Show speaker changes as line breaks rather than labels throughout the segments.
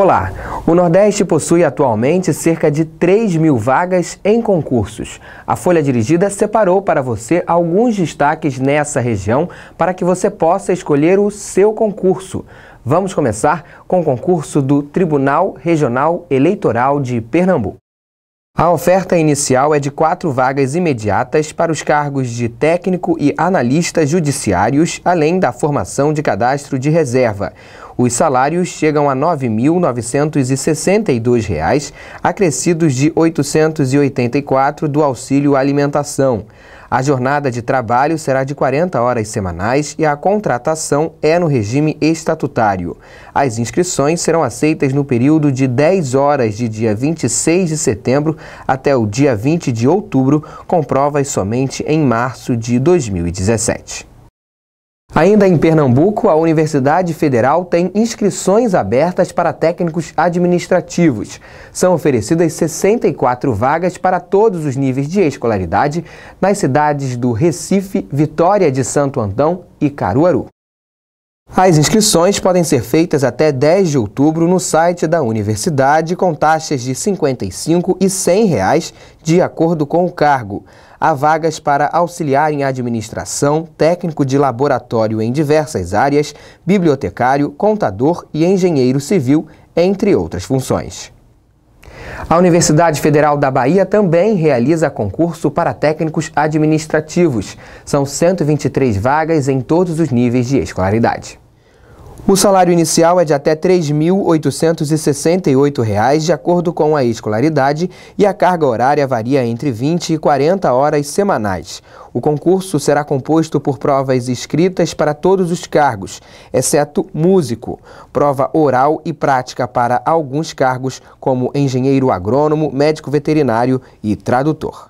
Polar. O Nordeste possui atualmente cerca de 3 mil vagas em concursos. A Folha Dirigida separou para você alguns destaques nessa região para que você possa escolher o seu concurso. Vamos começar com o concurso do Tribunal Regional Eleitoral de Pernambuco. A oferta inicial é de quatro vagas imediatas para os cargos de técnico e analista judiciários, além da formação de cadastro de reserva os salários chegam a R$ 9.962, acrescidos de R$ 884 do auxílio alimentação. A jornada de trabalho será de 40 horas semanais e a contratação é no regime estatutário. As inscrições serão aceitas no período de 10 horas de dia 26 de setembro até o dia 20 de outubro, com provas somente em março de 2017. Ainda em Pernambuco, a Universidade Federal tem inscrições abertas para técnicos administrativos. São oferecidas 64 vagas para todos os níveis de escolaridade nas cidades do Recife, Vitória de Santo Antão e Caruaru. As inscrições podem ser feitas até 10 de outubro no site da universidade com taxas de R$ 55 e R$ 100, reais, de acordo com o cargo há vagas para auxiliar em administração, técnico de laboratório em diversas áreas, bibliotecário, contador e engenheiro civil, entre outras funções. A Universidade Federal da Bahia também realiza concurso para técnicos administrativos. São 123 vagas em todos os níveis de escolaridade. O salário inicial é de até R$ 3.868, de acordo com a escolaridade, e a carga horária varia entre 20 e 40 horas semanais. O concurso será composto por provas escritas para todos os cargos, exceto músico, prova oral e prática para alguns cargos, como engenheiro agrônomo, médico veterinário e tradutor.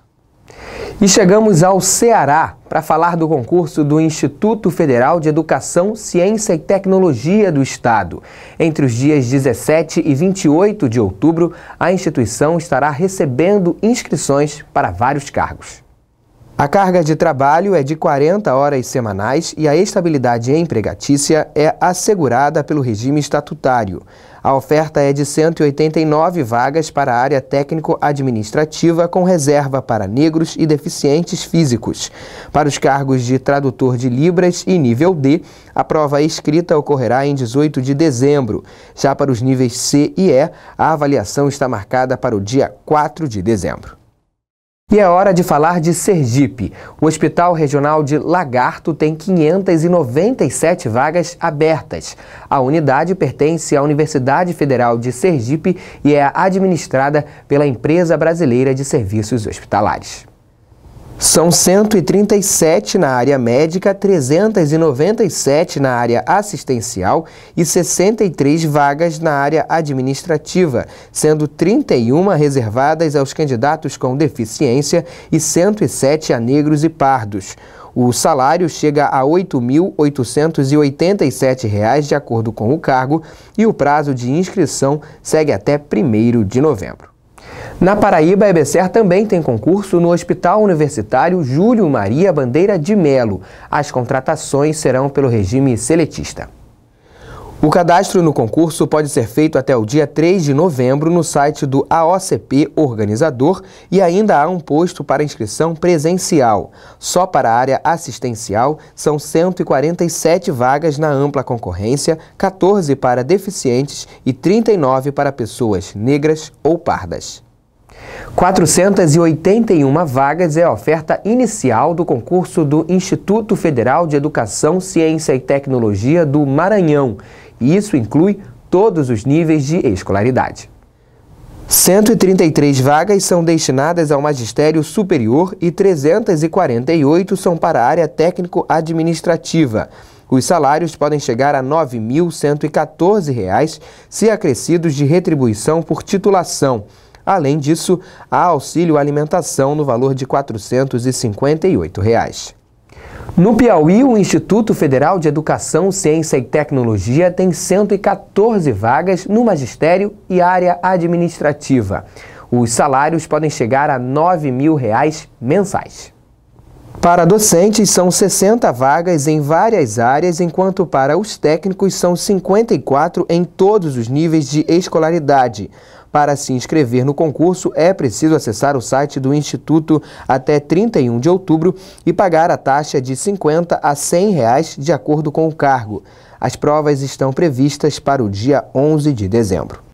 E chegamos ao Ceará para falar do concurso do Instituto Federal de Educação, Ciência e Tecnologia do Estado. Entre os dias 17 e 28 de outubro, a instituição estará recebendo inscrições para vários cargos. A carga de trabalho é de 40 horas semanais e a estabilidade empregatícia é assegurada pelo regime estatutário. A oferta é de 189 vagas para a área técnico-administrativa com reserva para negros e deficientes físicos. Para os cargos de tradutor de Libras e nível D, a prova escrita ocorrerá em 18 de dezembro. Já para os níveis C e E, a avaliação está marcada para o dia 4 de dezembro. E é hora de falar de Sergipe. O Hospital Regional de Lagarto tem 597 vagas abertas. A unidade pertence à Universidade Federal de Sergipe e é administrada pela Empresa Brasileira de Serviços Hospitalares. São 137 na área médica, 397 na área assistencial e 63 vagas na área administrativa, sendo 31 reservadas aos candidatos com deficiência e 107 a negros e pardos. O salário chega a R$ 8.887, de acordo com o cargo, e o prazo de inscrição segue até 1 de novembro. Na Paraíba, a EBSER também tem concurso no Hospital Universitário Júlio Maria Bandeira de Melo. As contratações serão pelo regime seletista. O cadastro no concurso pode ser feito até o dia 3 de novembro no site do AOCP organizador e ainda há um posto para inscrição presencial. Só para a área assistencial são 147 vagas na ampla concorrência, 14 para deficientes e 39 para pessoas negras ou pardas. 481 vagas é a oferta inicial do concurso do Instituto Federal de Educação, Ciência e Tecnologia do Maranhão e isso inclui todos os níveis de escolaridade. 133 vagas são destinadas ao magistério superior e 348 são para a área técnico-administrativa. Os salários podem chegar a R$ 9.114,00 se acrescidos de retribuição por titulação. Além disso, há auxílio alimentação no valor de R$ 458,00. Reais. No Piauí, o Instituto Federal de Educação, Ciência e Tecnologia tem 114 vagas no magistério e área administrativa. Os salários podem chegar a R$ 9 mil reais mensais. Para docentes, são 60 vagas em várias áreas, enquanto para os técnicos são 54 em todos os níveis de escolaridade. Para se inscrever no concurso, é preciso acessar o site do Instituto até 31 de outubro e pagar a taxa de 50 a 100 reais, de acordo com o cargo. As provas estão previstas para o dia 11 de dezembro.